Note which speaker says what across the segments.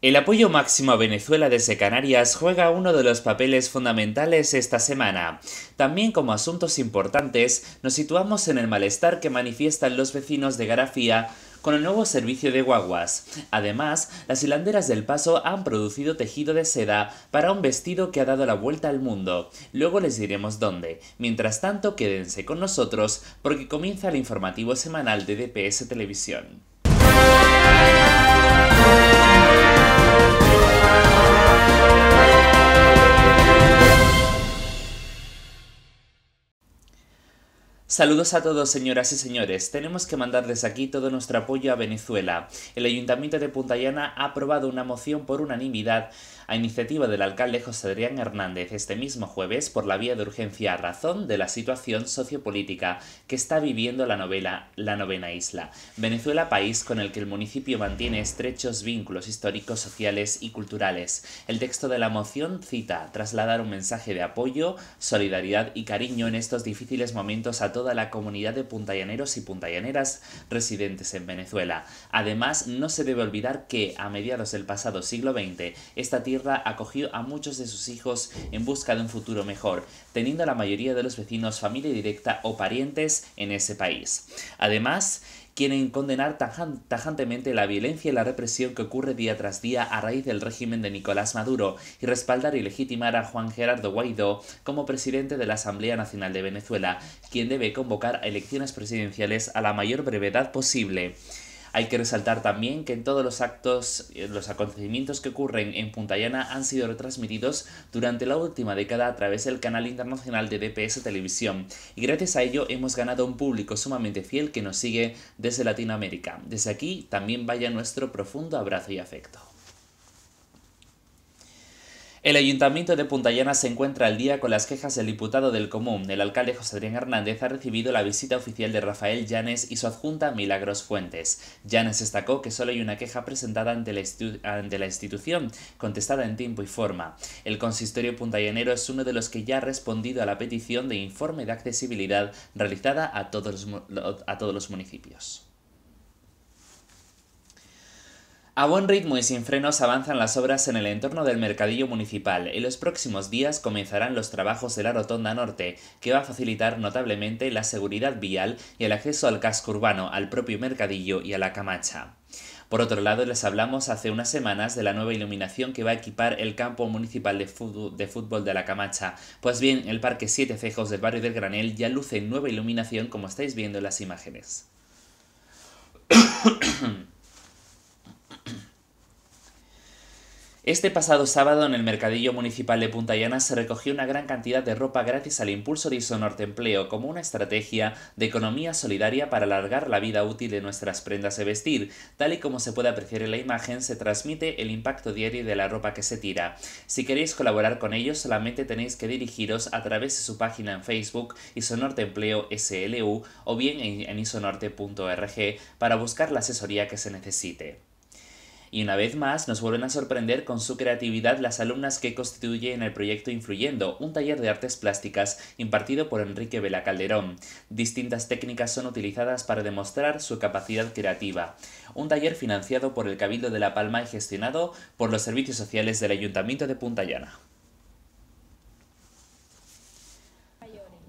Speaker 1: El apoyo máximo a Venezuela desde Canarias juega uno de los papeles fundamentales esta semana. También como asuntos importantes, nos situamos en el malestar que manifiestan los vecinos de Garafía con el nuevo servicio de guaguas. Además, las hilanderas del paso han producido tejido de seda para un vestido que ha dado la vuelta al mundo. Luego les diremos dónde. Mientras tanto, quédense con nosotros porque comienza el informativo semanal de DPS Televisión. Saludos a todos, señoras y señores. Tenemos que mandar desde aquí todo nuestro apoyo a Venezuela. El Ayuntamiento de Puntallana ha aprobado una moción por unanimidad a iniciativa del alcalde José Adrián Hernández este mismo jueves por la vía de urgencia a razón de la situación sociopolítica que está viviendo la novela La Novena Isla. Venezuela, país con el que el municipio mantiene estrechos vínculos históricos, sociales y culturales. El texto de la moción cita trasladar un mensaje de apoyo, solidaridad y cariño en estos difíciles momentos a todos toda la comunidad de puntallaneros y puntallaneras residentes en Venezuela. Además, no se debe olvidar que, a mediados del pasado siglo XX, esta tierra acogió a muchos de sus hijos en busca de un futuro mejor, teniendo la mayoría de los vecinos familia directa o parientes en ese país. Además, quieren condenar tajantemente la violencia y la represión que ocurre día tras día a raíz del régimen de Nicolás Maduro y respaldar y legitimar a Juan Gerardo Guaidó como presidente de la Asamblea Nacional de Venezuela, quien debe convocar elecciones presidenciales a la mayor brevedad posible. Hay que resaltar también que en todos los actos, eh, los acontecimientos que ocurren en Puntallana han sido retransmitidos durante la última década a través del canal internacional de DPS Televisión y gracias a ello hemos ganado un público sumamente fiel que nos sigue desde Latinoamérica. Desde aquí también vaya nuestro profundo abrazo y afecto. El ayuntamiento de Puntallana se encuentra al día con las quejas del diputado del Común. El alcalde José Adrián Hernández ha recibido la visita oficial de Rafael Llanes y su adjunta Milagros Fuentes. Llanes destacó que solo hay una queja presentada ante la, institución, contestada en tiempo y forma. El consistorio puntallanero es uno de los que ya ha respondido a la petición de informe de accesibilidad realizada a todos los municipios. A buen ritmo y sin frenos avanzan las obras en el entorno del mercadillo municipal. En los próximos días comenzarán los trabajos de la Rotonda Norte, que va a facilitar notablemente la seguridad vial y el acceso al casco urbano, al propio mercadillo y a la camacha. Por otro lado, les hablamos hace unas semanas de la nueva iluminación que va a equipar el campo municipal de fútbol de, la Camacha. Pues bien, el Parque Siete Cejos del barrio del Granel ya luce nueva iluminación como estáis viendo en las imágenes. Este pasado sábado en el Mercadillo Municipal de Puntallana se recogió una gran cantidad de ropa gracias al impulso de Isonorte Empleo como una estrategia de economía solidaria para alargar la vida útil de nuestras prendas de vestir. Tal y como se puede apreciar en la imagen, se transmite el impacto diario de la ropa que se tira. Si queréis colaborar con ellos, solamente tenéis que dirigiros a través de su página en Facebook Isonorte Empleo SLU o bien en isonorte.org para buscar la asesoría que se necesite. Y una vez más nos vuelven a sorprender con su creatividad las alumnas que constituyen el proyecto Influyendo, un taller de artes plásticas impartido por Enrique Vela Calderón. Distintas técnicas son utilizadas para demostrar su capacidad creativa. Un taller financiado por el Cabildo de La Palma y gestionado por los servicios sociales del Ayuntamiento de Llana.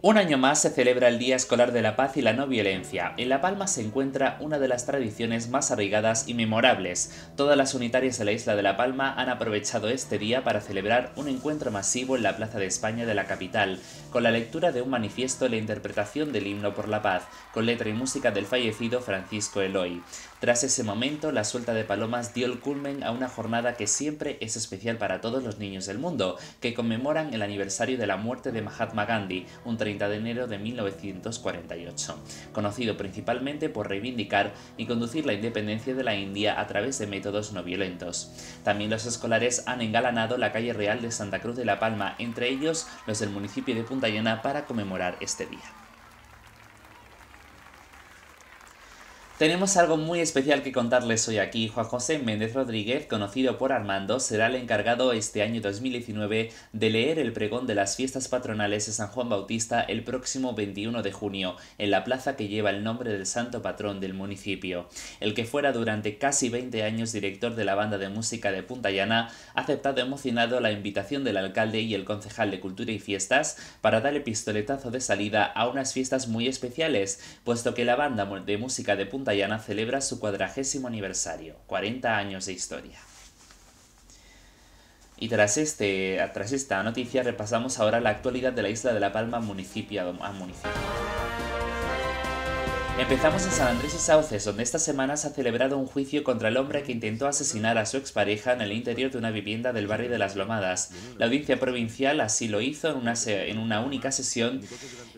Speaker 1: Un año más se celebra el Día Escolar de la Paz y la No Violencia. En La Palma se encuentra una de las tradiciones más arraigadas y memorables. Todas las unitarias de la isla de La Palma han aprovechado este día para celebrar un encuentro masivo en la Plaza de España de la capital con la lectura de un manifiesto y la interpretación del himno por la paz, con letra y música del fallecido Francisco Eloy. Tras ese momento, la suelta de palomas dio el culmen a una jornada que siempre es especial para todos los niños del mundo, que conmemoran el aniversario de la muerte de Mahatma Gandhi, un 30 de enero de 1948, conocido principalmente por reivindicar y conducir la independencia de la India a través de métodos no violentos. También los escolares han engalanado la calle real de Santa Cruz de la Palma, entre ellos los del municipio de Punta Dayana para conmemorar este día. Tenemos algo muy especial que contarles hoy aquí. Juan José Méndez Rodríguez, conocido por Armando, será el encargado este año 2019 de leer el pregón de las fiestas patronales de San Juan Bautista el próximo 21 de junio, en la plaza que lleva el nombre del santo patrón del municipio. El que fuera durante casi 20 años director de la banda de música de Punta Llana, ha aceptado emocionado la invitación del alcalde y el concejal de Cultura y Fiestas para dar el pistoletazo de salida a unas fiestas muy especiales, puesto que la banda de música de Punta llana celebra su cuadragésimo aniversario, 40 años de historia. Y este, tras, esta noticia repasamos ahora la actualidad de la isla de La Palma municipio a municipio. Empezamos en San Andrés y Sauces, donde esta semana se ha celebrado un juicio contra el hombre que intentó asesinar a su expareja en el interior de una vivienda del barrio de Las Lomadas. La audiencia provincial así lo hizo en una, única sesión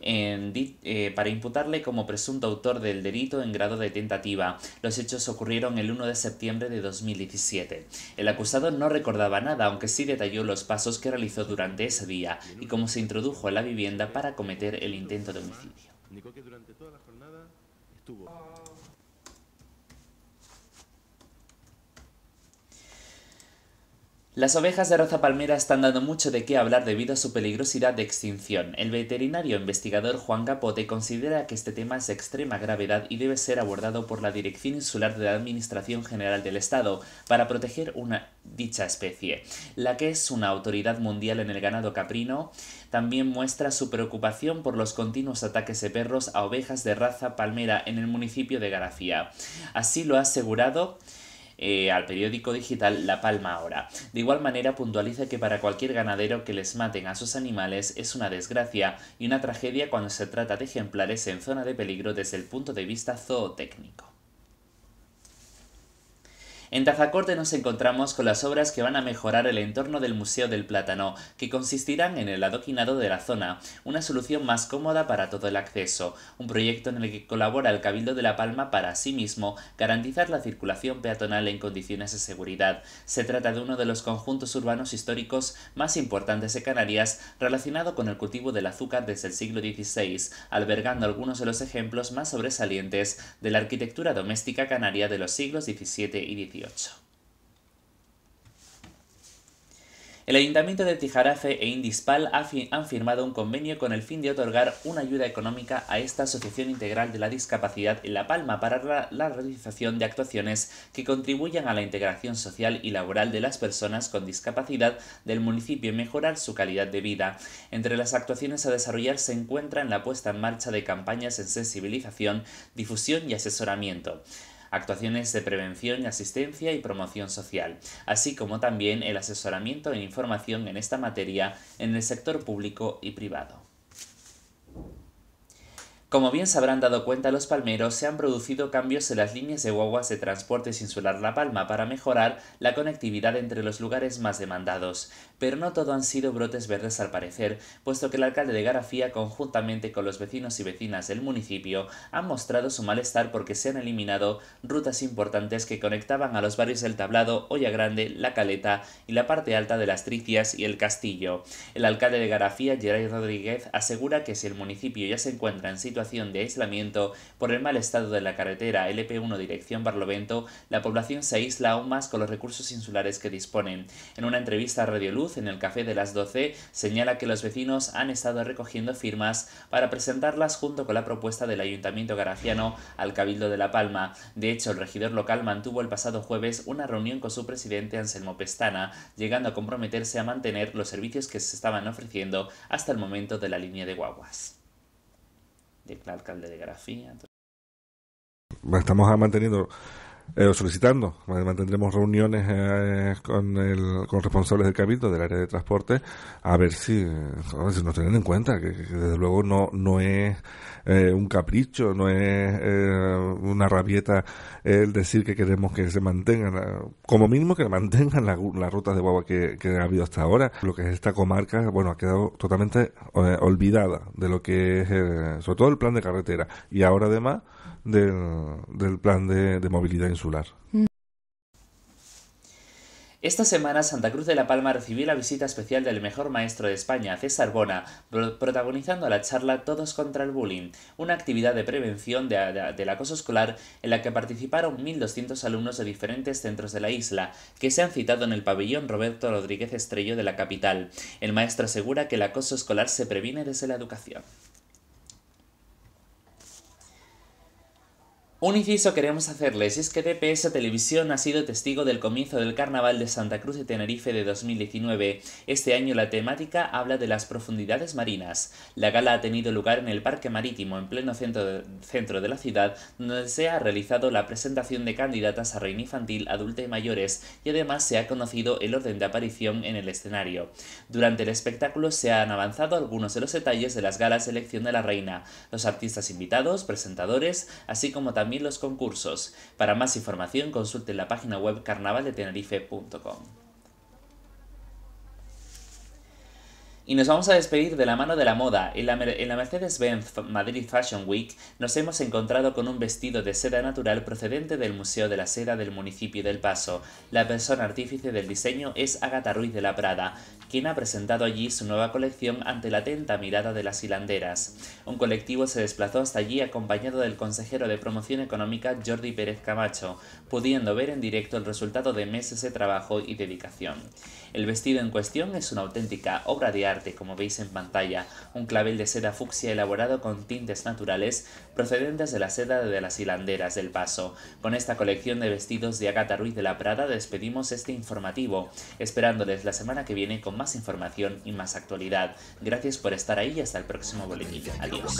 Speaker 1: eh, para imputarle como presunto autor del delito en grado de tentativa. Los hechos ocurrieron el 1 de septiembre de 2017. El acusado no recordaba nada, aunque sí detalló los pasos que realizó durante ese día y cómo se introdujo en la vivienda para cometer el intento de homicidio. Oh. Las ovejas de raza palmera están dando mucho de qué hablar debido a su peligrosidad de extinción. El veterinario investigador Juan Capote considera que este tema es de extrema gravedad y debe ser abordado por la Dirección Insular de la Administración General del Estado para proteger una dicha especie. La que es una autoridad mundial en el ganado caprino también muestra su preocupación por los continuos ataques de perros a ovejas de raza palmera en el municipio de Garafía. Así lo ha asegurado eh, al periódico digital La Palma Ahora. De igual manera puntualiza que para cualquier ganadero que les maten a sus animales es una desgracia y una tragedia cuando se trata de ejemplares en zona de peligro desde el punto de vista zootécnico. En Tazacorte nos encontramos con las obras que van a mejorar el entorno del Museo del Plátano, que consistirán en el adoquinado de la zona, una solución más cómoda para todo el acceso, un proyecto en el que colabora el Cabildo de La Palma para asimismo garantizar la circulación peatonal en condiciones de seguridad. Se trata de uno de los conjuntos urbanos históricos más importantes de Canarias relacionado con el cultivo del azúcar desde el siglo XVI, albergando algunos de los ejemplos más sobresalientes de la arquitectura doméstica canaria de los siglos XVII y XVIII. El Ayuntamiento de Tijarafe e Indispal han firmado un convenio con el fin de otorgar una ayuda económica a esta Asociación Integral de la Discapacidad en La Palma para la, realización de actuaciones que contribuyan a la integración social y laboral de las personas con discapacidad del municipio y mejorar su calidad de vida. Entre las actuaciones a desarrollar se encuentran la puesta en marcha de campañas en sensibilización, difusión y asesoramiento actuaciones de prevención, asistencia y promoción social, así como también el asesoramiento e información en esta materia en el sector público y privado. Como bien se habrán dado cuenta los palmeros, se han producido cambios en las líneas de guaguas de sin Insular La Palma para mejorar la conectividad entre los lugares más demandados. Pero no todo han sido brotes verdes al parecer, puesto que el alcalde de Garafía, conjuntamente con los vecinos y vecinas del municipio, han mostrado su malestar porque se han eliminado rutas importantes que conectaban a los barrios del Tablado, Olla Grande, La Caleta y la parte alta de las Tricias y el Castillo. El alcalde de Garafía, Geray Rodríguez, asegura que si el municipio ya se encuentra en situación de aislamiento por el mal estado de la carretera LP1 dirección Barlovento, la población se aísla aún más con los recursos insulares que disponen. En una entrevista a Radio Luz en el Café de las 12 señala que los vecinos han estado recogiendo firmas para presentarlas junto con la propuesta del Ayuntamiento Garaciano al Cabildo de La Palma. De hecho, el regidor local mantuvo el pasado jueves una reunión con su presidente Anselmo Pestana, llegando a comprometerse a mantener los servicios que se estaban ofreciendo hasta el momento de la línea de guaguas del alcalde de Grafía. Estamos manteniendo eh, solicitando. Mantendremos reuniones eh, con, el, responsables del Cabildo, del área de transporte, a ver si, nos tienen en cuenta, que, desde luego no, no es eh, un capricho, no es eh, una rabieta el decir que queremos que se mantengan, como mínimo que mantengan las rutas de guagua que, ha habido hasta ahora. Lo que es esta comarca, bueno, ha quedado totalmente olvidada de lo que es, sobre todo el plan de carretera, y ahora además del, plan de, de movilidad esta semana Santa Cruz de la Palma recibió la visita especial del mejor maestro de España, César Bona, protagonizando la charla Todos contra el Bullying, una actividad de prevención del acoso escolar en la que participaron 1.200 alumnos de diferentes centros de la isla, que se han citado en el pabellón Roberto Rodríguez Estrello de la capital. El maestro asegura que el acoso escolar se previene desde la educación. Un inciso queremos hacerles, es que DPS Televisión ha sido testigo del comienzo del Carnaval de Santa Cruz de Tenerife de 2019. Este año la temática habla de las profundidades marinas. La gala ha tenido lugar en el Parque Marítimo, en pleno centro de, centro de la ciudad, donde se ha realizado la presentación de candidatas a reina infantil, adulta y mayores, y además se ha conocido el orden de aparición en el escenario. Durante el espectáculo se han avanzado algunos de los detalles de las galas de elección de la reina, los artistas invitados, presentadores, así como también los concursos. Para más información consulte la página web carnavaldetenerife.com. Y nos vamos a despedir de la mano de la moda. En la, en la Mercedes-Benz Madrid Fashion Week nos hemos encontrado con un vestido de seda natural procedente del Museo de la Seda del municipio del Paso. La persona artífice del diseño es Agatha Ruiz de la Prada, quien ha presentado allí su nueva colección ante la atenta mirada de las hilanderas. Un colectivo se desplazó hasta allí acompañado del consejero de promoción económica Jordi Pérez Camacho, pudiendo ver en directo el resultado de meses de trabajo y dedicación. El vestido en cuestión es una auténtica obra de como veis en pantalla, un clavel de seda fucsia elaborado con tintes naturales procedentes de la seda de las hilanderas del paso. Con esta colección de vestidos de Agatha Ruiz de la Prada despedimos este informativo, esperándoles la semana que viene con más información y más actualidad. Gracias por estar ahí hasta el próximo boletín. Adiós.